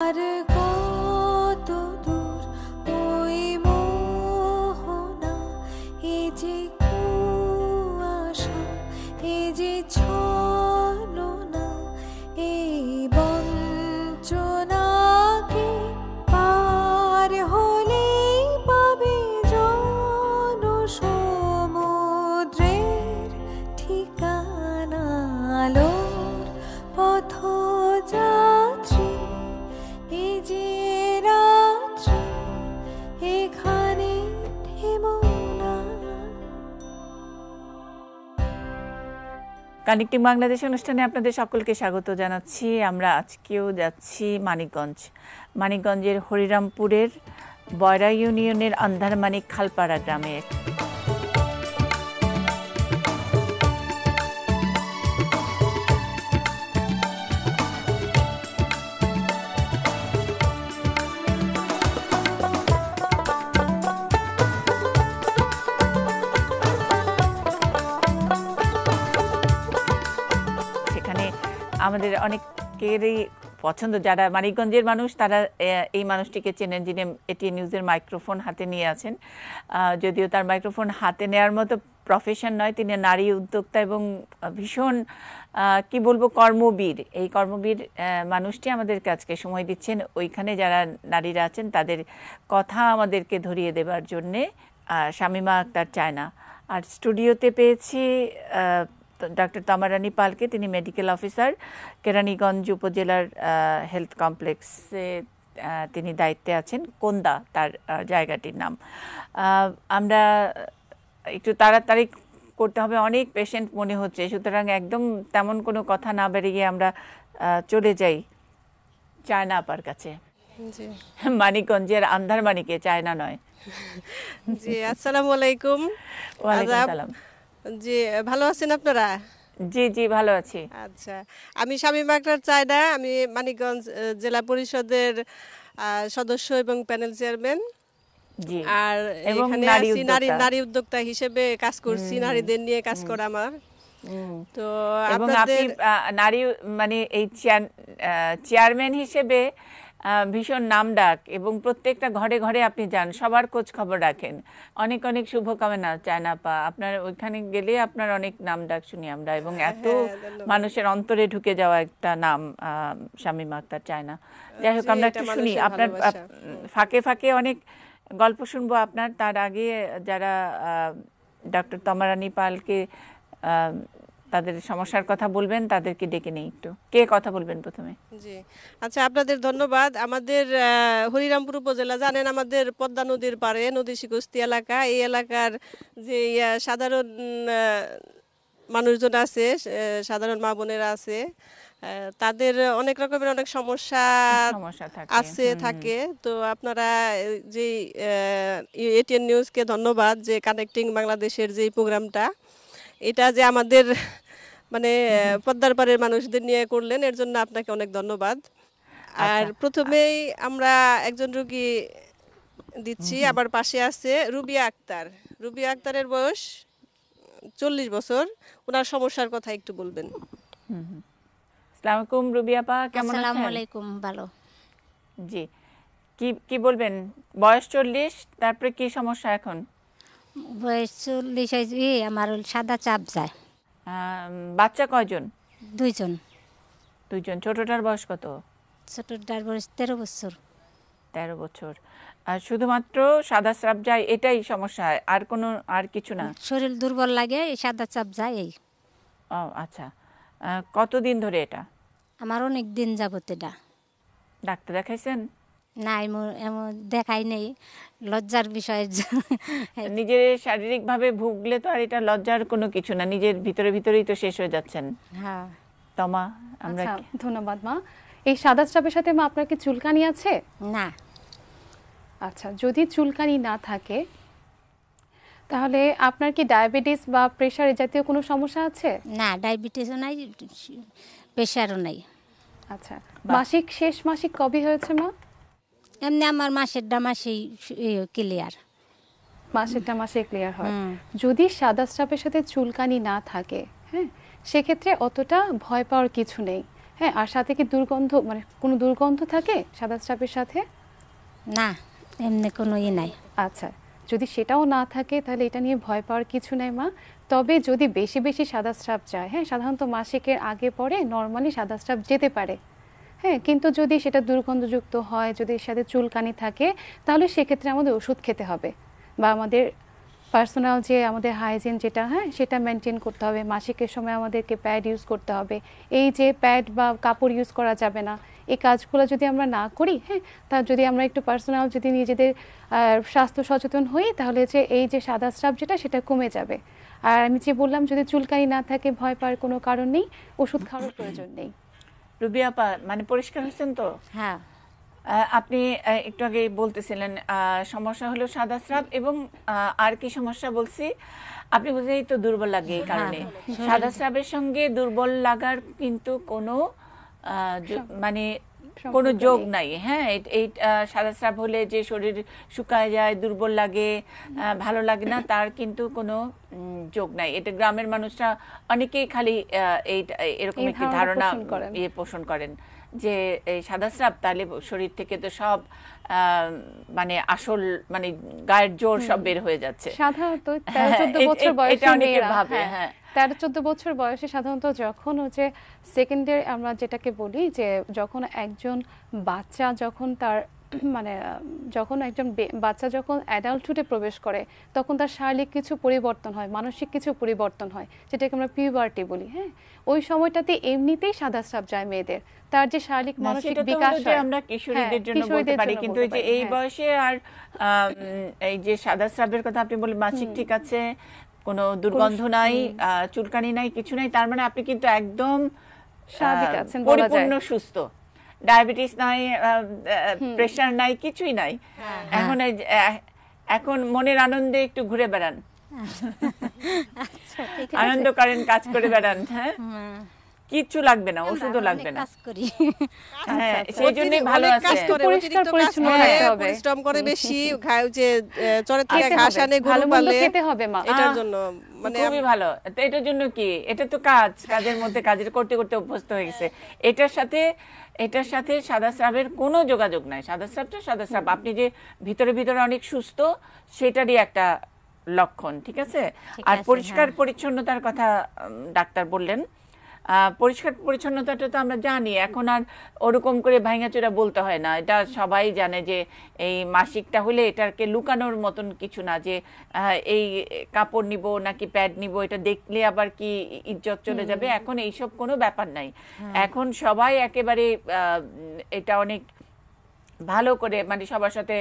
Arka connecting Bangladesh অনুষ্ঠানে আপনাদের সকলকে স্বাগত জানাচ্ছি আমরা আজকেও যাচ্ছি মানিকগঞ্জ মানিকগঞ্জের হরিরামপুরের বয়রা ইউনিয়নের আন্ধারমানিক খালপাড়া গ্রামে অনেকেরই পছন্দ যারা মানিকগঞ্জের মানুষ তারা এই মানুষটিকে চেনেন যিনি এটিএন নিউজের মাইক্রোফোন হাতে নিয়ে আছেন যদিও তার মাইক্রোফোন হাতে নেওয়ার মতো প্রফেশন নয় তিনি নারী উদ্যোক্তা এবং ভীষণ কি বলবো কর্মবীর এই কর্মবীর মানুষটি আমাদের কাজকে সময় দিচ্ছেন ওইখানে যারা নারীরা আছেন তাদের কথা আমাদেরকে ধরিয়ে দেবার জন্যে স্বামীমা আক্তার চায় না আর স্টুডিওতে পেয়েছি ডাক্তার তামারানী পালকে তিনি মেডিকেল অফিসার কেরানীগঞ্জ উপজেলার হেলথ কমপ্লেক্সে তিনি দায়িত্বে আছেন কোন্দা তার জায়গাটির নাম আমরা একটু তাড়াতাড়ি করতে হবে অনেক পেশেন্ট মনে হচ্ছে সুতরাং একদম তেমন কোনো কথা না বেরিয়ে আমরা চলে যাই চায়না আপার কাছে মানিকগঞ্জের আন্ধার মানিকে চায়না নয় জি আসসালামু আলাইকুম ওয়ালাইকুম আসসালাম জি ভালো আছেন আপনারা জি জি ভালো আছি আচ্ছা আমি শামীম আক্তার চায়দা আমি মানিকগঞ্জ জেলা পরিষদের সদস্য এবং প্যানেল চেয়ারম্যান আর এখানে আছি নারী নারী উদ্যোক্তা হিসেবে কাজ করছি নারীদের নিয়ে কাজ করা আমার তো আপনাদের নারী মানে এই চেয়ারম্যান হিসেবে ভীষণ নাম ডাক এবং প্রত্যেকটা ঘরে ঘরে আপনি যান সবার খোঁজ খবর রাখেন অনেক অনেক শুভকামনা চায়না পা আপনার ওইখানে গেলে আপনার অনেক নাম ডাক শুনি আমরা এবং হ্যাঁ, এত হ্যাঁ, মানুষের অন্তরে ঢুকে যাওয়া একটা নাম স্বামী মাক্তার চায়না যাই হোক আমরা একটু শুনি আপনার ফাঁকে ফাঁকে অনেক গল্প শুনবো আপনার তার আগে যারা ডক্টর তমারানী পালকে তাদের সমস্যার কথা বলবেন তাদেরকে ডেকে নেই একটু কে কথা বলবেন প্রথমে জি আচ্ছা আপনাদের ধন্যবাদ আমাদের হরিরামপুর উপজেলা জানেন আমাদের পদ্মা নদীর পারে নদী শিকস্তি এলাকা এই এলাকার যে সাধারণ মানুষজন আছে সাধারণ মা বোনেরা আছে তাদের অনেক রকমের অনেক সমস্যা আছে থাকে তো আপনারা যে এটিএন নিউজকে ধন্যবাদ যে কানেক্টিং বাংলাদেশের যে প্রোগ্রামটা এটা যে আমাদের মানে পদ্মার পাড়ের মানুষদের নিয়ে করলেন এর জন্য আপনাকে অনেক ধন্যবাদ আর আচ্ছা। প্রথমেই আমরা একজন রুগী দিচ্ছি আবার পাশে আছে রুবিয়া আক্তার রুবিয়া আক্তারের বয়স চল্লিশ বছর ওনার সমস্যার কথা একটু বলবেন রুবিয়া কেমন আসসালামু ভালো জি কি কি বলবেন বয়স চল্লিশ তারপরে কি সমস্যা এখন বয়স চল্লিশ এ আমার সাদা চাপ যায় বাচ্চা কয়জন দুইজন দুইজন ছোটটার বয়স কত ছোটটার বয়স তেরো বছর তেরো বছর আর শুধুমাত্র সাদা চাপ যায় এটাই সমস্যা হয় আর কোনো আর কিছু না শরীর দুর্বল লাগে এই সাদা চাপ যায় এই ও আচ্ছা কতদিন ধরে এটা আমার অনেক দিন যাবত এটা ডাক্তার দেখাইছেন নাই এমন দেখাই নেই লজ্জার বিষয়ের নিজের শারীরিক ভাবে ভুগলে তো আর এটা লজ্জার কোনো কিছু না নিজের ভিতরে ভিতরেই তো শেষ হয়ে যাচ্ছেন হ্যাঁ তমা আমরা আচ্ছা, ধন্যবাদ মা এই সাদা চাপের সাথে মা আপনার কি চুলকানি আছে না আচ্ছা যদি চুলকানি না থাকে তাহলে আপনার কি ডায়াবেটিস বা প্রেশার জাতীয় কোনো সমস্যা আছে না ডায়াবেটিসও নাই প্রেশারও নাই আচ্ছা মাসিক শেষ মাসিক কবে হয়েছে মা এমনি আমার মাসের ডামাসেই ক্লিয়ার মাসের মাসে ক্লিয়ার হয় যদি সাদা স্ট্রাপের সাথে চুলকানি না থাকে হ্যাঁ সেক্ষেত্রে অতটা ভয় পাওয়ার কিছু নেই হ্যাঁ আর সাথে কি দুর্গন্ধ মানে কোনো দুর্গন্ধ থাকে সাদা স্ট্রাপের সাথে না এমনি কোনো ই নাই আচ্ছা যদি সেটাও না থাকে তাহলে এটা নিয়ে ভয় পাওয়ার কিছু নাই মা তবে যদি বেশি বেশি সাদা স্ট্রাপ যায় হ্যাঁ সাধারণত মাসিকের আগে পরে নর্মালি সাদা স্ট্রাপ যেতে পারে হ্যাঁ কিন্তু যদি সেটা দুর্গন্ধযুক্ত হয় যদি এর সাথে চুলকানি থাকে তাহলে সেক্ষেত্রে আমাদের ওষুধ খেতে হবে বা আমাদের পার্সোনাল যে আমাদের হাইজিন যেটা হ্যাঁ সেটা মেনটেন করতে হবে মাসিকের সময় আমাদেরকে প্যাড ইউজ করতে হবে এই যে প্যাড বা কাপড় ইউজ করা যাবে না এই কাজগুলো যদি আমরা না করি হ্যাঁ তা যদি আমরা একটু পার্সোনাল যদি নিজেদের স্বাস্থ্য সচেতন হই তাহলে যে এই যে সাদা স্রাব যেটা সেটা কমে যাবে আর আমি যে বললাম যদি চুলকানি না থাকে ভয় পাওয়ার কোনো কারণ নেই ওষুধ খাওয়ার প্রয়োজন নেই রুবিয়াপা মানে পরিষ্কার হয়েছেন তো হ্যাঁ আপনি একটু আগে বলতেছিলেন সমস্যা হলো সাদা স্রাব এবং আর কি সমস্যা বলছি আপনি বুঝেই তো দুর্বল লাগে এই হ্যাঁ। কারণে হ্যাঁ। সাদা স্রাবের সঙ্গে দুর্বল লাগার কিন্তু কোনো মানে কোনো যোগ নাই হ্যাঁ এই সাদা স্রাব হলে যে শরীর শুকায় যায় দুর্বল লাগে ভালো লাগে না তার কিন্তু কোনো যোগ নাই এটা গ্রামের মানুষরা অনেকেই খালি এই এরকম একটি ধারণা ইয়ে পোষণ করেন যে সাদা স্রাব তাহলে শরীর থেকে তো সব মানে আসল মানে গায়ের জোর সব বের হয়ে যাচ্ছে সাধারণত হ্যাঁ, হ্যাঁ, বছর বয়সে ভাবে হ্যাঁ, হ্যাঁ তেরো চোদ্দ বছর বয়সে সাধারণত যখন হচ্ছে সেকেন্ডের আমরা যেটাকে বলি যে যখন একজন বাচ্চা যখন তার মানে যখন একজন বাচ্চা যখন অ্যাডাল্টহুডে প্রবেশ করে তখন তার শারীরিক কিছু পরিবর্তন হয় মানসিক কিছু পরিবর্তন হয় যেটাকে আমরা পিউবার্টি বলি হ্যাঁ ওই সময়টাতে এমনিতেই সাদা সাপ যায় মেয়েদের তার যে শারীরিক মানসিক বিকাশ হয় আমরা কিশোরীদের হ্যাঁ, জন্য বলতে পারি কিন্তু হ্যাঁ। এই যে এই বয়সে আর এই যে সাদা সাপের কথা আপনি বলেন মাসিক ঠিক আছে কোনো দুর্গন্ধ নাই চুলকানি নাই কিছু নাই তার মানে আপনি কিন্তু একদম স্বাভাবিক আছেন পরিপূর্ণ সুস্থ ডায়াবেটিস নাই প্রেশার নাই কিছুই নাই হ্যাঁ। এখন এখন মনের আনন্দে একটু ঘুরে বেড়ান আচ্ছা, আনন্দ করেন কাজ করে বেড়ান হ্যাঁ, হ্যাঁ। কিচ্ছু লাগবে না ওষুধও লাগবে না আচ্ছা, আচ্ছা। হ্যাঁ, সেই জন্য ভালো হ্যাঁ, পরিশ্রম করে বেশি যে চরে থেকে আচ্ছা, ঘাস আনে পালে খেতে হবে মা এটার জন্য মানে খুবই ভালো তো এটার জন্য কি এটা তো কাজ কাজের মধ্যে কাজের করতে করতে অভ্যস্ত হয়ে গেছে এটার সাথে এটার সাথে সাদা স্রাবের কোনো যোগাযোগ নাই সাদা স্রাবটা সাদা স্রাব আপনি যে ভিতরে ভিতরে অনেক সুস্থ সেটারই একটা লক্ষণ ঠিক আছে আর পরিষ্কার হ্যাঁ। পরিচ্ছন্নতার কথা ডাক্তার বললেন পরিষ্কার পরিচ্ছন্নতাটা তো আমরা জানি এখন আর ওরকম করে ভাঙাচোরা বলতে হয় না এটা সবাই জানে যে এই মাসিকটা হলে এটাকে লুকানোর মতন কিছু না যে এই কাপড় নিব নাকি প্যাড নিব এটা দেখলে আবার কি ইজ্জত চলে যাবে এখন এইসব কোনো ব্যাপার নাই হ্যাঁ। এখন সবাই একেবারে এটা অনেক ভালো করে মানে সবার সাথে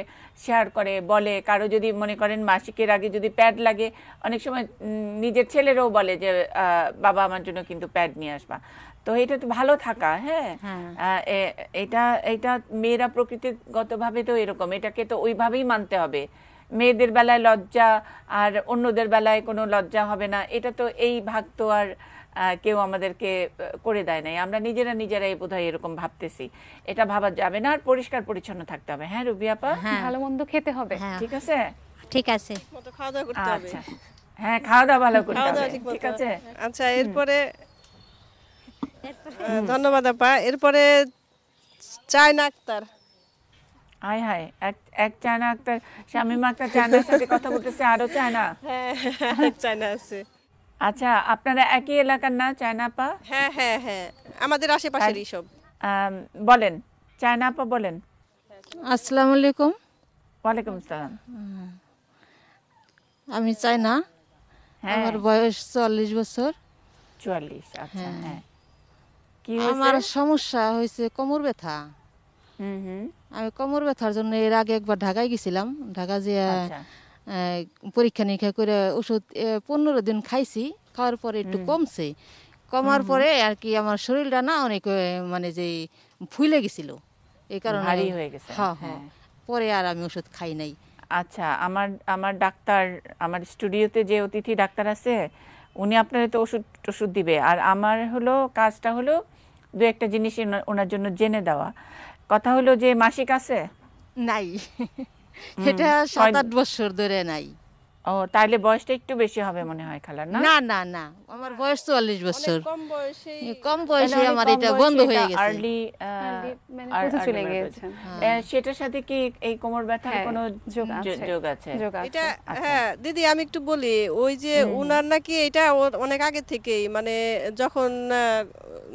শেয়ার করে বলে কারো যদি মনে করেন মাসিকের আগে যদি প্যাড লাগে অনেক সময় নিজের ছেলেরও বলে যে বাবা আমার জন্য কিন্তু প্যাড নিয়ে আসবা তো এটা তো ভালো থাকা হ্যাঁ, হ্যাঁ। এটা এটা মেয়েরা প্রকৃতিগতভাবে তো এরকম এটাকে তো ওইভাবেই মানতে হবে মেয়েদের বেলায় লজ্জা আর অন্যদের বেলায় কোনো লজ্জা হবে না এটা তো এই ভাগ তো আর কেউ আমাদেরকে করে দেয় নাই আমরা নিজেরা নিজেরাই বোধ হয় এরকম ভাবতেছি এটা ভাবা যাবে না আর পরিষ্কার পরিচ্ছন্ন থাকতে হবে হ্যাঁ রুবিয়াপা হ্যাঁ। ভালো মন্দ খেতে হবে হ্যাঁ। ঠিক আছে ঠিক আছে খাওয়া আচ্ছা। হ্যাঁ খাওয়া দাওয়া ভালো করতে হবে ঠিক আছে আচ্ছা এরপরে ধন্যবাদ আপা এরপরে চায়না আক্তার আয় হায় এক এক চায়না আক্তার শামিমা আক্তার চায়নার সাথে কথা বলতেছে আরো চায়না হ্যাঁ চায়না আছে আচ্ছা আপনারা একই এলাকার না চায়নাপা হ্যাঁ হ্যাঁ হ্যাঁ আমাদের আশেপাশেরই সব বলেন চায়নাপা বলেন আসসালামু আলাইকুম ওয়ালাইকুম আসসালাম আমি চায়না হ্যাঁ আমার বয়স চল্লিশ বছর চুয়াল্লিশ আচ্ছা হ্যাঁ, হ্যাঁ। আমার সমস্যা হয়েছে কোমর ব্যথা আমি কোমর ব্যথার জন্য এর আগে একবার ঢাকায় গেছিলাম ঢাকা যে পরীক্ষা নিরীক্ষা করে ওষুধ পনেরো দিন খাইছি খাওয়ার পরে একটু কমছে কমার পরে আর কি আমার শরীরটা না অনেক মানে যে ফুলে গেছিল এই কারণে হয়ে গেছে হ্যাঁ, হ্যাঁ হ্যাঁ পরে আর আমি ওষুধ খাই নাই আচ্ছা আমার আমার ডাক্তার আমার স্টুডিওতে যে অতিথি ডাক্তার আছে উনি আপনার তো ওষুধ ওষুধ দিবে আর আমার হলো কাজটা হলো দু একটা জিনিস ওনার জন্য জেনে দেওয়া কথা হলো যে মাসিক আছে নাই সেটা সাত আট বছর ধরে নাই ও তাহলে বয়সটা একটু বেশি হবে মনে হয় খালার না না না না আমার বয়স বছর কম বয়সে আমার এটা বন্ধ হয়ে গেছে আর্লি মানে চলে গেছে হ্যাঁ। হ্যাঁ। সেটার সাথে কি এই কোমর ব্যথার হ্যাঁ, কোনো যোগ আছে এটা আচ্ছা। হ্যাঁ দিদি আমি একটু বলি ওই যে উনার নাকি এটা অনেক আগে থেকেই মানে যখন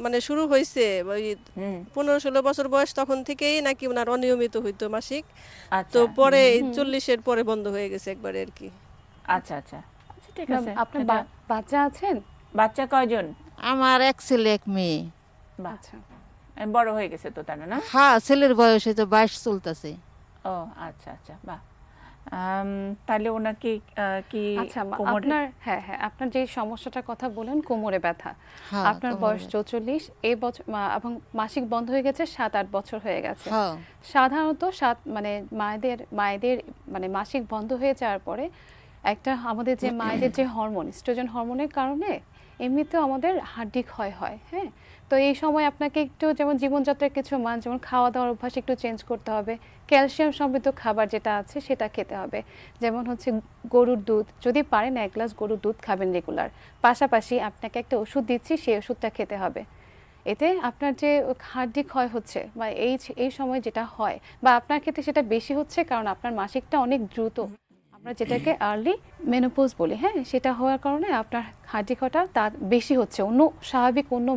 মানে শুরু হয়েছে ওই পনেরো ষোলো বছর বয়স তখন থেকেই নাকি ওনার অনিয়মিত হইতো মাসিক আচ্ছা। তো পরে চল্লিশের পরে বন্ধ হয়ে গেছে একবারে আর কি আচ্ছা, আচ্ছা আচ্ছা ঠিক আছে আপনার বাচ্চা আছেন বাচ্চা কয়জন আমার এক ছেলে এক মেয়ে আচ্ছা বড় হয়ে গেছে তো না হ্যাঁ ছেলের তো বাইশ চলতেছে ও আচ্ছা আচ্ছা বাহ তাহলে ওনাকে কি আচ্ছা, আপনার হ্যাঁ হ্যাঁ আপনার যে সমস্যাটার কথা বলেন কোমরে ব্যথা হ্যাঁ, আপনার বয়স চৌচল্লিশ এই বছর এবং মাসিক বন্ধ হয়ে গেছে সাত আট বছর হয়ে গেছে হ্যাঁ। সাধারণত সাত মানে মায়েদের মায়েদের মানে মাসিক বন্ধ হয়ে যাওয়ার পরে একটা আমাদের যে মায়েদের যে হরমোন স্ট্রোজেন হরমোনের কারণে এমনিতেও আমাদের হাড্ডি ক্ষয় হয় হ্যাঁ তো এই সময় আপনাকে একটু যেমন জীবনযাত্রার কিছু মান যেমন খাওয়া দাওয়ার অভ্যাস একটু চেঞ্জ করতে হবে ক্যালসিয়াম সমৃদ্ধ খাবার যেটা আছে সেটা খেতে হবে যেমন হচ্ছে গরুর দুধ যদি পারেন এক গ্লাস গরুর দুধ খাবেন রেগুলার পাশাপাশি আপনাকে একটা ওষুধ দিচ্ছি সেই ওষুধটা খেতে হবে এতে আপনার যে হাড্ডি ক্ষয় হচ্ছে বা এই এই সময় যেটা হয় বা আপনার ক্ষেত্রে সেটা বেশি হচ্ছে কারণ আপনার মাসিকটা অনেক দ্রুত আমরা যেটাকে আর্লি মেনোপোজ বলি হ্যাঁ সেটা হওয়ার কারণে আপনার হাঁটি খটা তার বেশি হচ্ছে অন্য স্বাভাবিক অন্য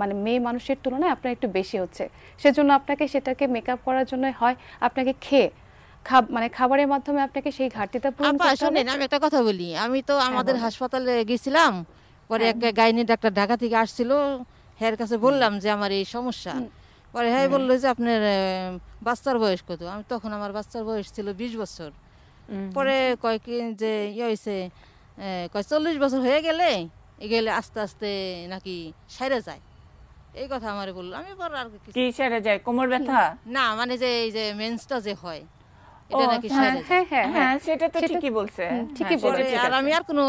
মানে মেয়ে মানুষের তুলনায় আপনার একটু বেশি হচ্ছে সেজন্য আপনাকে সেটাকে মেকআপ করার জন্য হয় আপনাকে খেয়ে মানে খাবারের মাধ্যমে আপনাকে সেই ঘাটতিটা পূরণ করতে হবে আমি একটা কথা বলি আমি তো হ্যাঁ, আমাদের হাসপাতালে গেছিলাম পরে হ্যাঁ। একটা গাইনি ডাক্তার ঢাকা থেকে আসছিল হ্যার কাছে বললাম যে আমার এই সমস্যা পরে হ্যাঁ বললো যে আপনার বাচ্চার বয়স কত আমি তখন আমার বাচ্চার বয়স ছিল বিশ বছর পরে কয় যে ইয়ে হয়েছে কয় চল্লিশ বছর হয়ে গেলে এগেলে আস্তে আস্তে নাকি সেরে যায় এই কথা আমার বললো আমি পর আর কি সেরে যায় কোমর ব্যথা না মানে যে এই যে মেন্সটা যে হয় হ্যাঁ, হ্যাঁ, হ্যাঁ, ঠিকই আর আমি আর কোনো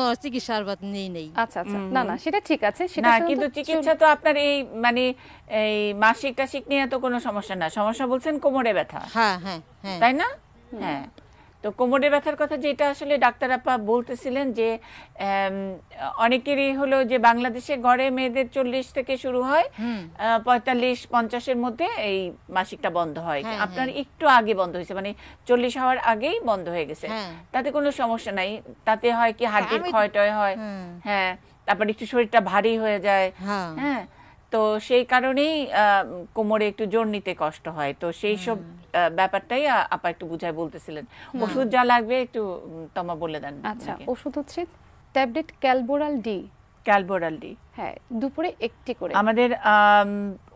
বাদ নেই নেই আচ্ছা আচ্ছা না না সেটা ঠিক আছে সেটা কিন্তু চিকিৎসা তো আপনার এই মানে এই মাসিক টাসিক নিয়ে তো কোনো সমস্যা সমস্যা বলছেন কোমরে ব্যথা হ্যাঁ হ্যাঁ হ্যাঁ তাই না হ্যাঁ তো কোমরে ব্যথার কথা যেটা আসলে ডাক্তার আপা বলতেছিলেন যে অনেকেরই হলো যে বাংলাদেশে গড়ে মেয়েদের চল্লিশ থেকে শুরু হয় পঁয়তাল্লিশ পঞ্চাশের মধ্যে এই মাসিকটা বন্ধ হয় হ্যাঁ, আপনার হ্যাঁ। একটু আগে বন্ধ হয়েছে মানে চল্লিশ হওয়ার আগেই বন্ধ হয়ে গেছে হ্যাঁ। তাতে কোনো সমস্যা নাই তাতে হয় কি হাড্ডির ক্ষয় টয় হয় হ্যাঁ তারপর একটু শরীরটা ভারী হয়ে যায় হ্যাঁ তো সেই কারণেই কোমরে একটু জোর নিতে কষ্ট হয় তো সেই সব ব্যাপারটাই আপা একটু বুঝায় বলতেছিলেন ওষুধ যা লাগবে একটু তমা বলে দেন আচ্ছা ওষুধ হচ্ছে ট্যাবলেট ক্যালবোরাল ডি ক্যালবোরালডি হ্যাঁ দুপুরে একটি করে আমাদের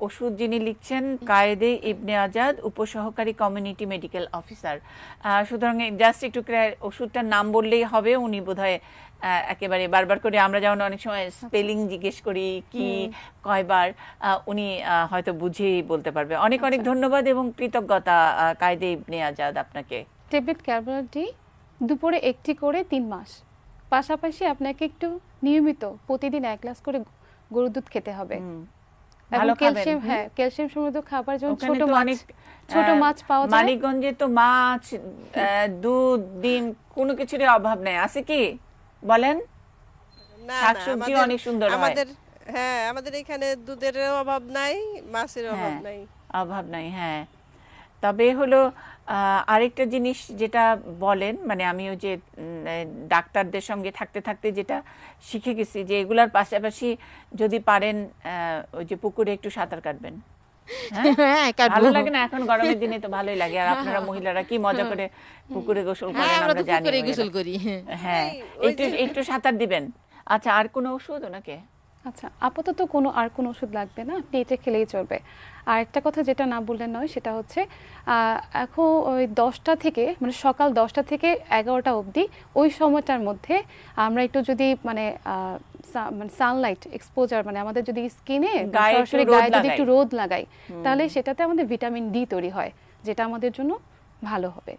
ওষুধ যিনি লিখছেন কায়েদে ইবনে আজাদ উপসহকারী কমিউনিটি মেডিকেল অফিসার সুতরাং জাস্ট একটু ওষুধটার নাম বললেই হবে উনি বোধহয় একেবারে বারবার করে আমরা যেমন অনেক সময় স্পেলিং জিজ্ঞেস করি কি কয়বার উনি হয়তো বুঝেই বলতে পারবে অনেক অনেক আচ্ছা। ধন্যবাদ এবং কৃতজ্ঞতা কায়দে ইবনে আজাদ আপনাকে টেবলেট ক্যালবোরালডি দুপুরে একটি করে তিন মাস পাশাপাশি আপনাকে একটু নিয়মিত প্রতিদিন এক গ্লাস করে গরুর দুধ খেতে হবে ক্যালসিয়াম হ্যাঁ ক্যালসিয়াম সমৃদ্ধ খাবার যেমন ছোট মাছ ছোট মাছ পাওয়া যায় মানিকগঞ্জে তো মাছ দুধ ডিম কোনো কিছুর অভাব নাই আছে কি বলেন শাকসবজি অনেক সুন্দর হয় আমাদের হ্যাঁ আমাদের এখানে দুধের অভাব নাই মাছের হ্যাঁ, অভাব নাই অভাব নাই হ্যাঁ তবে হলো আরেকটা জিনিস যেটা বলেন মানে আমিও যে ডাক্তারদের সঙ্গে থাকতে থাকতে যেটা শিখে গেছি যে এগুলার পাশাপাশি যদি পারেন ওই যে পুকুরে একটু সাঁতার কাটবেন হ্যাঁ? হ্যাঁ, ভালো লাগে না এখন গরমের দিনে তো ভালোই লাগে আর হ্যাঁ, আপনারা মহিলারা কি মজা করে পুকুরে গোসল করেন আমরা জানি গোসল করি হ্যাঁ একটু একটু সাঁতার দিবেন আচ্ছা আর কোনো ওষুধ ওনাকে আচ্ছা আপাতত কোনো আর কোনো ওষুধ লাগবে না আপনি এটা খেলেই চলবে আর একটা কথা যেটা না বললেন নয় সেটা হচ্ছে এখন ওই দশটা থেকে মানে সকাল দশটা থেকে এগারোটা অবধি ওই সময়টার মধ্যে আমরা একটু যদি মানে মানে সানলাইট এক্সপোজার মানে আমাদের যদি স্কিনে সরাসরি গায়ে যদি একটু রোদ লাগাই তাহলে সেটাতে আমাদের ভিটামিন ডি তৈরি হয় যেটা আমাদের জন্য ভালো হবে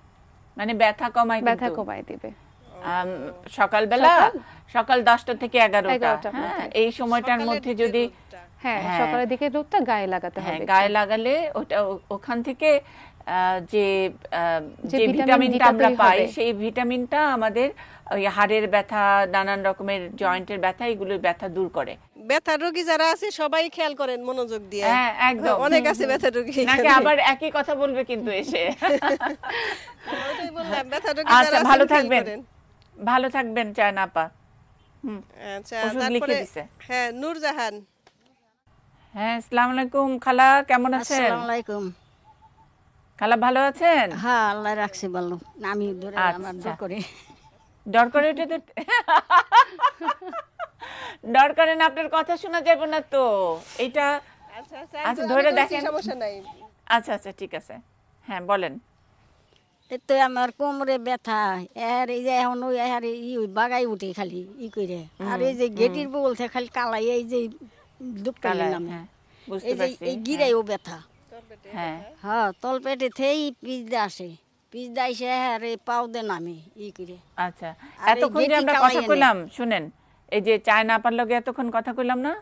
মানে ব্যথা কমায় ব্যথা কমায় দেবে সকালবেলা সকাল দশটা থেকে এগারোটা হ্যাঁ, আচ্ছা। এই সময়টার মধ্যে যদি হ্যাঁ, হ্যাঁ সকালের দিকে রোদটা গায়ে লাগাতে হ্যাঁ, হবে গায়ে লাগালে ওটা ওখান থেকে যে যে ভিটামিনটা আমরা পাই সেই ভিটামিনটা আমাদের ওই হাড়ের ব্যথা নানান রকমের জয়েন্টের ব্যথা এগুলোর ব্যথা দূর করে ব্যথা রোগী যারা আছে সবাই খেয়াল করেন মনোযোগ দিয়ে হ্যাঁ একদম অনেক আছে ব্যথা রোগী নাকি আবার একই কথা বলবে কিন্তু এসে বললাম রোগী আচ্ছা, যারা ভালো থাকবেন ভালো থাকবেন চায়না আপা হ্যাঁ হ্যাঁ আসসালামু হ্যাঁ, আলাইকুম খালা কেমন আছেন আসসালামু আলাইকুম খালা ভালো আছেন হ্যাঁ আল্লাহ রাখছে ভালো না, আমি ধরে আচ্ছা। আমার করে করে উঠে তো করেন আপনার কথা শোনা যাবে না তো এটা আচ্ছা আচ্ছা, আচ্ছা ধরে দেখেন। সমস্যা নাই আচ্ছা আচ্ছা ঠিক আছে হ্যাঁ বলেন এতে আমার কোমরে ব্যথা এর এই যে এখন ওই আর ই বাগাই উঠে খালি ই করে আর এই যে গেটির বলতে খালি কালাই এই যে দুপটা নিলাম হ্যাঁ, এই যে এই গিরাইও ব্যথা হ্যাঁ হ্যাঁ থেই পিজদা আসে পিজদা এসে আচ্ছা, আর এই নামে ই করে আচ্ছা এতক্ষণ আমরা কথা কইলাম শুনেন এই যে চায় না পারলো এতক্ষণ কথা কইলাম না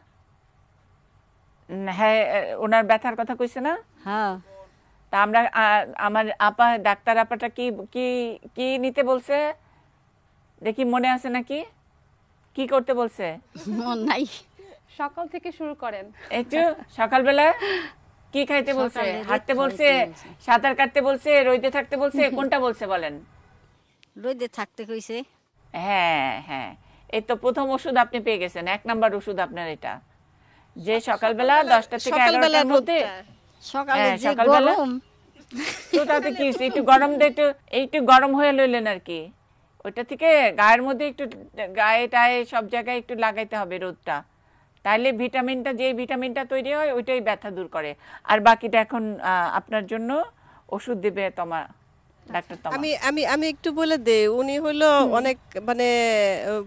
হ্যাঁ ওনার ব্যথার কথা কইছে না হ্যাঁ তা আমরা আমার আপা ডাক্তার আপাটা কি কি কি নিতে বলছে দেখি মনে আছে নাকি কি করতে বলছে মন নাই সকাল থেকে শুরু করেন একটু সকালবেলা কি খাইতে বলছে হাঁটতে বলছে সাঁতার কাটতে বলছে রইতে থাকতে বলছে কোনটা বলছে বলেন রইতে থাকতে কইছে হ্যাঁ হ্যাঁ এই তো প্রথম ওষুধ আপনি পেয়ে গেছেন এক নাম্বার ওষুধ আপনার এটা যে সকালবেলা দশটা থেকে এগারোটার মধ্যে সকালে হ্যাঁ, যে গরম তো কি হয়েছে একটু গরমটা একটু একটু গরম হয়ে লইলেন আর কি ওইটা থেকে গায়ের মধ্যে একটু গায়ে টায়ে সব জায়গায় একটু লাগাইতে হবে রোদটা তাহলে ভিটামিনটা যে ভিটামিনটা তৈরি হয় ওইটাই ব্যথা দূর করে আর বাকিটা এখন আপনার জন্য ওষুধ দেবে তোমার আচ্ছা। আমি আমি আমি একটু বলে দেই উনি হলো অনেক মানে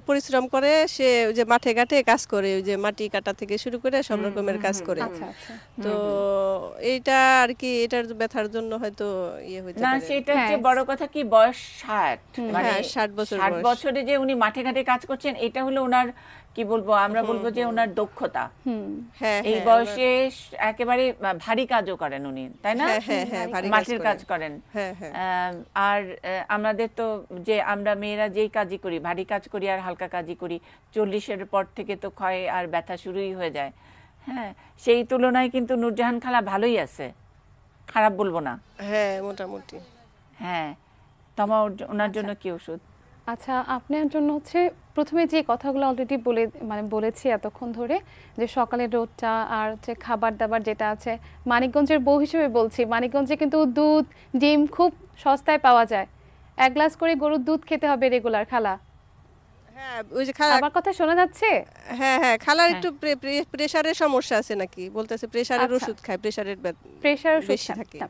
পরিশ্রম করে সে যে মাঠে ঘাটে কাজ করে যে মাটি কাটা থেকে শুরু করে সব রকমের কাজ করে আচ্ছা, আচ্ছা। তো এইটা আর কি এটার ব্যথার জন্য হয়তো ইয়ে হইতে না সেটা যে হ্যাঁ। বড় কথা কি বয়স 60 মানে 60 হ্যাঁ, বছর 60 বছরে যে উনি মাঠে ঘাটে কাজ করছেন এটা হলো ওনার কি বলবো আমরা বলবো যে ওনার দক্ষতা হ্যাঁ, এই হ্যাঁ, বয়সে একেবারে ভারী কাজও করেন উনি তাই না হ্যাঁ, মাটির কাজ করেন আর আমাদের তো যে আমরা মেয়েরা যেই কাজই করি ভারী কাজ করি আর হালকা কাজই করি চল্লিশের পর থেকে তো ক্ষয় আর ব্যথা শুরুই হয়ে যায় হ্যাঁ সেই তুলনায় কিন্তু নুরজাহান খালা ভালোই আছে খারাপ বলবো না হ্যাঁ মোটামুটি হ্যাঁ তোমার ওনার জন্য কি ওষুধ আচ্ছা আপনার জন্য হচ্ছে প্রথমে যে কথাগুলো অলরেডি বলে মানে বলেছি এতক্ষণ ধরে যে সকালের রোদটা আর যে খাবার দাবার যেটা আছে মানিকগঞ্জের বউ হিসেবে বলছি মানিকগঞ্জে কিন্তু দুধ ডিম খুব সস্তায় পাওয়া যায় এক গ্লাস করে গরুর দুধ খেতে হবে রেগুলার খালা হ্যাঁ সমস্যা আছে নাকি বলতেছে প্রেসারের আচ্ছা। ওষুধ খায় প্রেসারের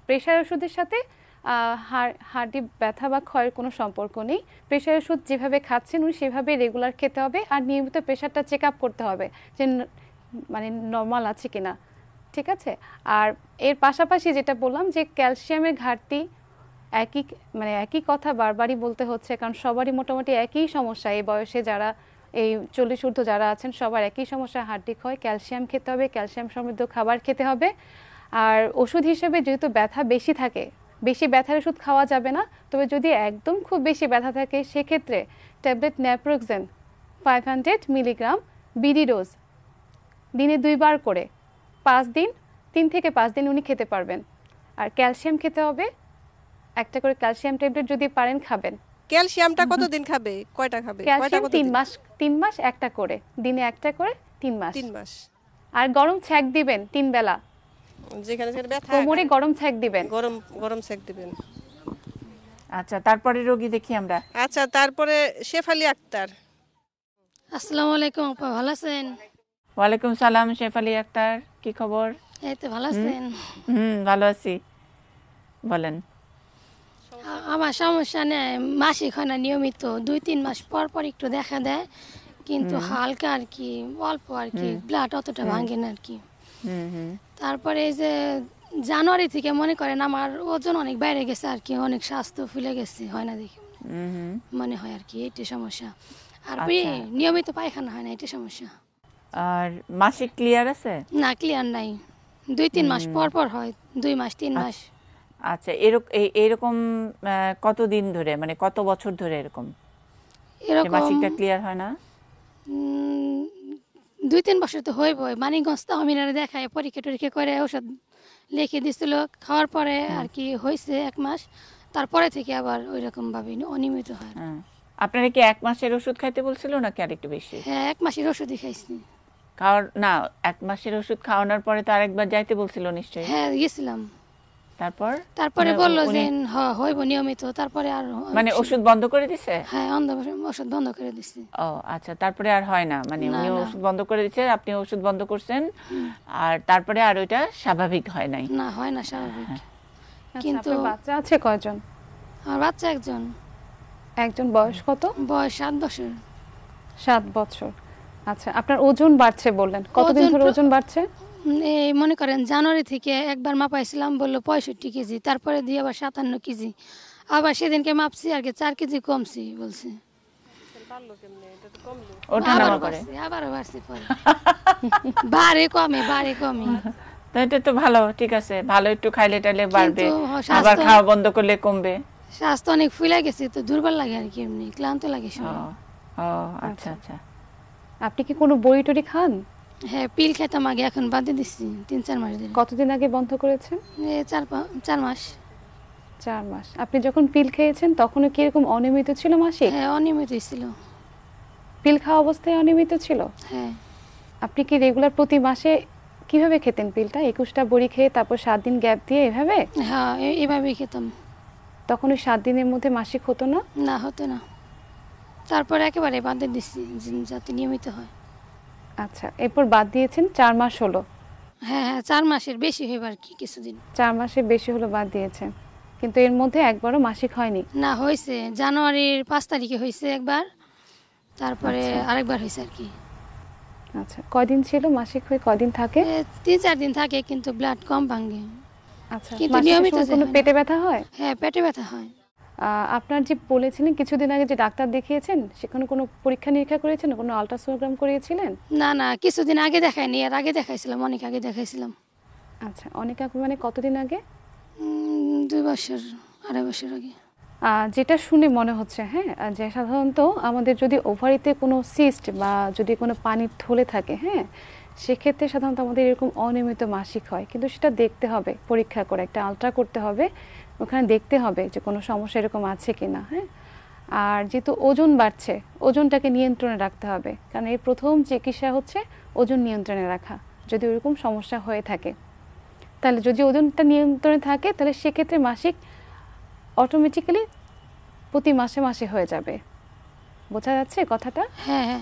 প্রেসার ওষুধের সাথে হাড়ি ব্যথা বা ক্ষয়ের কোনো সম্পর্ক নেই প্রেশার ওষুধ যেভাবে খাচ্ছেন উনি সেভাবে রেগুলার খেতে হবে আর নিয়মিত প্রেশারটা চেক আপ করতে হবে যে মানে নর্মাল আছে কিনা ঠিক আছে আর এর পাশাপাশি যেটা বললাম যে ক্যালসিয়ামের ঘাটতি একই মানে একই কথা বারবারই বলতে হচ্ছে কারণ সবারই মোটামুটি একই সমস্যা এই বয়সে যারা এই চল্লিশ ঊর্ধ্ব যারা আছেন সবার একই সমস্যা হাড্ডি ক্ষয় ক্যালসিয়াম খেতে হবে ক্যালসিয়াম সমৃদ্ধ খাবার খেতে হবে আর ওষুধ হিসেবে যেহেতু ব্যথা বেশি থাকে বেশি ব্যথার ওষুধ খাওয়া যাবে না তবে যদি একদম খুব বেশি ব্যথা থাকে সেক্ষেত্রে tablet naproxen five hundred milligram BD dose দিনে দুইবার করে পাঁচ দিন তিন থেকে পাঁচ দিন উনি খেতে পারবেন আর ক্যালসিয়াম খেতে হবে একটা করে ক্যালসিয়াম ট্যাবলেট যদি পারেন খাবেন ক্যালসিয়ামটা কতদিন খাবে কয়টা খাবে ক্যালসিয়াম তিন মাস তিন মাস একটা করে দিনে একটা করে তিন মাস তিন মাস আর গরম ছ্যাক দিবেন তিন বেলা যেখানে সেখানে ব্যথা কোমরে গরম দিবেন গরম গরম দিবেন আচ্ছা তারপরে রোগী দেখি আমরা আচ্ছা তারপরে শেফালি আক্তার আসসালামু আলাইকুম আপা ভালো আছেন ওয়ালাইকুম সালাম শেফালি আক্তার কি খবর এই তো ভালো আছেন হুম ভালো আছি বলেন আমার সমস্যা নেই মাসিক খানা নিয়মিত দুই তিন মাস পর পর একটু দেখা দেয় কিন্তু হালকা আর কি অল্প আর কি ব্লাড অতটা ভাঙে না আর কি তারপরে এই যে জানুয়ারি থেকে মনে করেন আমার ওজন অনেক বাইরে গেছে আর কি অনেক স্বাস্থ্য ফুলে গেছে হয় না দেখি মনে হয় আর কি এটি সমস্যা আর আচ্ছা। নিয়মিত পায়খানা হয় না এটি সমস্যা আর মাসিক ক্লিয়ার আছে না ক্লিয়ার নাই দুই তিন মাস পর পর হয় দুই মাস তিন আচ্ছা। মাস আচ্ছা এরকম এরকম কতদিন ধরে মানে কত বছর ধরে এরকম এরকম মাসিকটা ক্লিয়ার হয় না দুই তিন বছর তো হইব মানিগঞ্জ তো অমিনারে দেখায় পরীক্ষা টরীক্ষা করে ওষুধ লিখে দিছিল খাওয়ার পরে আর কি হয়েছে এক মাস তারপরে থেকে আবার ওই রকম ভাবে অনিয়মিত হয় হ্যাঁ। আপনারা কি এক মাসের ওষুধ খাইতে বলছিল নাকি আরেকটু বেশি হ্যাঁ এক মাসের ওষুধই খাইছি খাওয়ার না এক মাসের ওষুধ খাওয়ানোর পরে তো আরেকবার যাইতে বলছিল নিশ্চয়ই হ্যাঁ গেছিলাম তারপর তারপরে মানে বলল যে হইব নিয়মিত তারপরে আর মানে ওষুধ বন্ধ করে দিছে হ্যাঁ ওষুধ বন্ধ করে দিছে ও আচ্ছা তারপরে আর হয় না মানে উনি ওষুধ বন্ধ করে দিছে আপনি ওষুধ বন্ধ করছেন আর তারপরে আর ওইটা স্বাভাবিক হয় নাই না হয় না স্বাভাবিক হ্যাঁ। আচ্ছা, কিন্তু বাচ্চা আছে কয়জন আর বাচ্চা একজন একজন বয়স কত বয়স সাত বছর সাত বছর আচ্ছা আপনার ওজন বাড়ছে বললেন কতদিন ধরে ওজন বাড়ছে এই মনে করেন জানুয়ারি থেকে একবার মাপাইছিলাম বললো পঁয়ষট্টি কেজি তারপরে দিয়ে আবার সাতান্ন কেজি আবার সেদিনকে মাপছি আর কি চার কেজি কমছি বলছে বাড়ে কমে কমে এটা তো ভালো ঠিক আছে ভালো একটু খাইলে বন্ধ করলে কমবে অনেক গেছে তো দুর্বল লাগে আর কি এমনি ক্লান্ত লাগে সব ও আচ্ছা আচ্ছা আপনি কি কোনো বড়ি টরি খান হ্যাঁ পিল খেতাম আগে এখন বাদে দিচ্ছি তিন চার মাস ধরে কতদিন আগে বন্ধ করেছেন এ চার পা- চার মাস চার মাস আপনি যখন পিল খেয়েছেন তখনও কি অনিয়মিত ছিল মাসে হ্যাঁ অনিয়মিত ছিল পিল খাওয়া অবস্থায় অনিয়মিত ছিল হ্যাঁ আপনি কি রেগুলার প্রতি মাসে কিভাবে খেতেন পিলটা একুশটা বড়ি খেয়ে তারপর সাত দিন গ্যাপ দিয়ে এভাবে হ্যাঁ এ- এভাবেই খেতাম তখন ওই সাত দিনের মধ্যে মাসিক হতো না না হতো না তারপর একেবারে বাদে দিচ্ছি যাতে নিয়মিত হয় আচ্ছা এরপর বাদ দিয়েছেন চার মাস হলো হ্যাঁ হ্যাঁ চার মাসের বেশি হইবার কি কিছুদিন চার মাসের বেশি হলো বাদ দিয়েছেন কিন্তু এর মধ্যে একবারও মাসিক হয়নি না হয়েছে জানুয়ারির পাঁচ তারিখে হয়েছে একবার তারপরে আচ্ছা। আরেকবার হয়েছে আর কি আচ্ছা কদিন ছিল মাসিক হয়ে কদিন থাকে তিন চার দিন থাকে কিন্তু ব্লাড কম ভাঙে আচ্ছা কিন্তু নিয়মিত কোনো পেটে ব্যথা হয় হ্যাঁ পেটে ব্যথা হয় আপনার যে বলেছিলেন কিছুদিন আগে যে ডাক্তার দেখিয়েছেন সেখানে কোনো পরীক্ষা নিরীক্ষা করেছেন কোনো আলট্রাসোনোগ্রাম করিয়েছিলেন না না কিছুদিন আগে দেখাইনি এর আগে দেখাইছিলাম অনেক আগে দেখাইছিলাম আচ্ছা অনেক আগে মানে কতদিন আগে দুই বছর আড়াই বছর আগে যেটা শুনে মনে হচ্ছে হ্যাঁ যে সাধারণত আমাদের যদি ওভারিতে কোনো সিস্ট বা যদি কোনো পানির থলে থাকে হ্যাঁ সেক্ষেত্রে সাধারণত আমাদের এরকম অনিয়মিত মাসিক হয় কিন্তু সেটা দেখতে হবে পরীক্ষা করে একটা আলট্রা করতে হবে ওখানে দেখতে হবে যে কোনো সমস্যা এরকম আছে কি না হ্যাঁ আর যেহেতু ওজন বাড়ছে ওজনটাকে নিয়ন্ত্রণে রাখতে হবে কারণ এর প্রথম চিকিৎসা হচ্ছে ওজন নিয়ন্ত্রণে রাখা যদি ওরকম সমস্যা হয়ে থাকে তাহলে যদি ওজনটা নিয়ন্ত্রণে থাকে তাহলে সেক্ষেত্রে মাসিক অটোমেটিক্যালি প্রতি মাসে মাসে হয়ে যাবে বোঝা যাচ্ছে কথাটা হ্যাঁ হ্যাঁ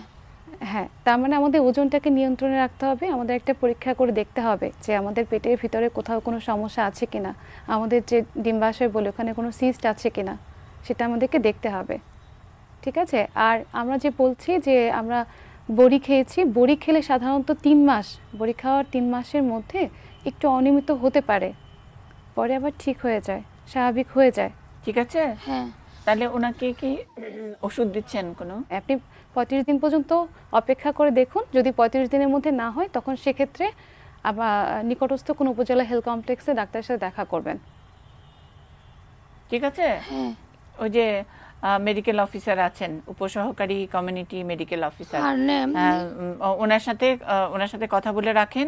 হ্যাঁ তার মানে আমাদের ওজনটাকে নিয়ন্ত্রণে রাখতে হবে আমাদের একটা পরীক্ষা করে দেখতে হবে যে আমাদের পেটের ভিতরে কোথাও কোনো সমস্যা আছে কিনা আমাদের যে ডিম্বাশয় বলে ওখানে কোনো সিস্ট আছে কিনা সেটা আমাদেরকে দেখতে হবে ঠিক আছে আর আমরা যে বলছি যে আমরা বড়ি খেয়েছি বড়ি খেলে সাধারণত তিন মাস বড়ি খাওয়ার তিন মাসের মধ্যে একটু অনিয়মিত হতে পারে পরে আবার ঠিক হয়ে যায় স্বাভাবিক হয়ে যায় ঠিক আছে হ্যাঁ তাহলে ওনাকে কি ওষুধ দিচ্ছেন কোনো আপনি পঁয়ত্রিশ দিন পর্যন্ত অপেক্ষা করে দেখুন যদি পঁয়ত্রিশ দিনের মধ্যে না হয় তখন সেক্ষেত্রে আবার নিকটস্থ কোনো উপজেলা হেলথ কমপ্লেক্সে ডাক্তারের সাথে দেখা করবেন ঠিক আছে হ্যাঁ। ওই যে মেডিকেল অফিসার আছেন উপসহকারী কমিউনিটি মেডিকেল অফিসার ওনার সাথে ওনার সাথে কথা বলে রাখেন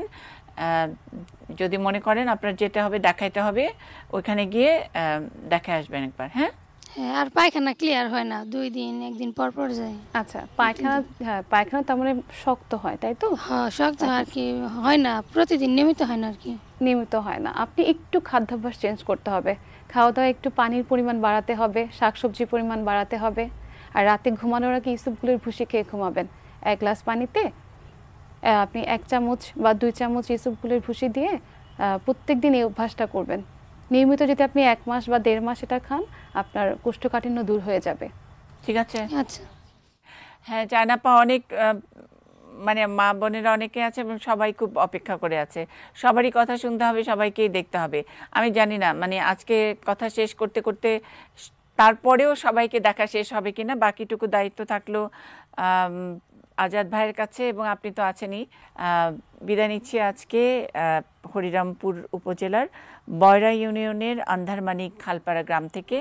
যদি মনে করেন আপনার যেতে হবে দেখাইতে হবে ওইখানে গিয়ে দেখে আসবেন একবার হ্যাঁ হ্যাঁ আর পায়খানা ক্লিয়ার হয় না দুই দিন একদিন পর পর যায় আচ্ছা পায়খানা হ্যাঁ পায়খানা তার মানে শক্ত হয় তাই তো হ্যাঁ শক্ত আচ্ছা। আর কি হয় না প্রতিদিন নিয়মিত হয় না আর কি নিয়মিত হয় না আপনি একটু খাদ্যাভ্যাস চেঞ্জ করতে হবে খাওয়া দাওয়া একটু পানির পরিমাণ বাড়াতে হবে শাকসবজির পরিমাণ বাড়াতে হবে আর রাতে ঘুমানোর আগে ইসুপগুলোর ভুসি খেয়ে ঘুমাবেন এক গ্লাস পানিতে আপনি এক চামচ বা দুই চামচ ইসুপগুলোর ভুসি দিয়ে প্রত্যেক দিন এই অভ্যাসটা করবেন নিয়মিত যদি আপনি এক মাস বা দেড় মাস এটা খান আপনার কোষ্ঠকাঠিন্য দূর হয়ে যাবে ঠিক আছে আচ্ছা হ্যাঁ চায়নাপা অনেক মানে মা বোনেরা অনেকে আছে এবং সবাই খুব অপেক্ষা করে আছে সবারই কথা শুনতে হবে সবাইকেই দেখতে হবে আমি জানি না মানে আজকে কথা শেষ করতে করতে তারপরেও সবাইকে দেখা শেষ হবে কিনা বাকিটুকু দায়িত্ব থাকলো আজাদ ভাইয়ের কাছে এবং আপনি তো আছেনই বিদায় নিচ্ছি আজকে হরিরামপুর উপজেলার বয়রা ইউনিয়নের আন্ধারমানিক খালপাড়া গ্রাম থেকে